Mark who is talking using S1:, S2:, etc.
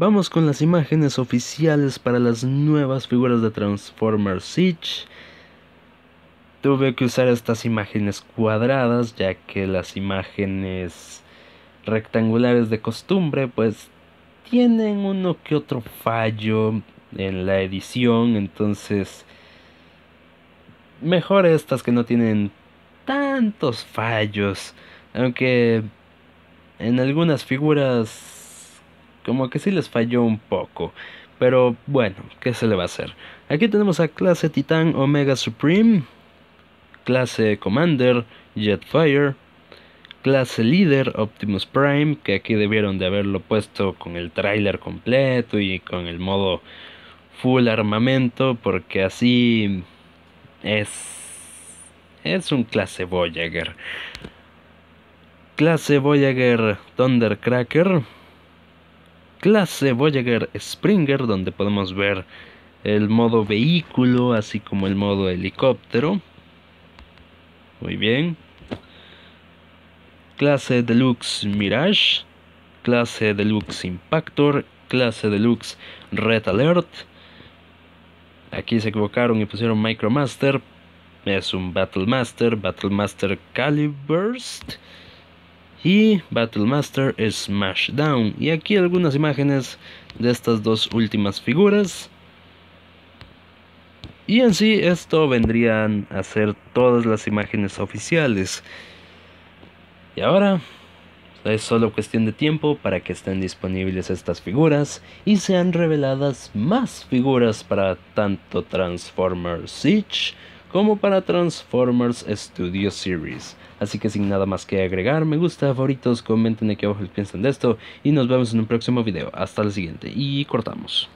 S1: Vamos con las imágenes oficiales para las nuevas figuras de Transformers Siege. Tuve que usar estas imágenes cuadradas ya que las imágenes rectangulares de costumbre pues tienen uno que otro fallo en la edición, entonces mejor estas que no tienen tantos fallos, aunque en algunas figuras como que sí les falló un poco. Pero bueno, ¿qué se le va a hacer? Aquí tenemos a clase Titán Omega Supreme, clase Commander Jetfire, clase líder Optimus Prime, que aquí debieron de haberlo puesto con el trailer completo y con el modo full armamento, porque así es es un clase Voyager. Clase Voyager Thundercracker, clase Voyager Springer, donde podemos ver el modo vehículo, así como el modo helicóptero. Muy bien. Clase Deluxe Mirage, clase Deluxe Impactor, clase Deluxe Red Alert. Aquí se equivocaron y pusieron Micromaster. Es un Battlemaster, Battlemaster Caliburst y Battlemaster Smashdown. Y aquí algunas imágenes de estas dos últimas figuras. Y en sí esto vendrían a ser todas las imágenes oficiales. Y ahora es solo cuestión de tiempo para que estén disponibles estas figuras y sean reveladas más figuras para tanto Transformers Siege como para Transformers Studio Series. Así que sin nada más que agregar, me gusta, favoritos, comenten aquí abajo qué piensan de esto y nos vemos en un próximo video. Hasta el siguiente y cortamos.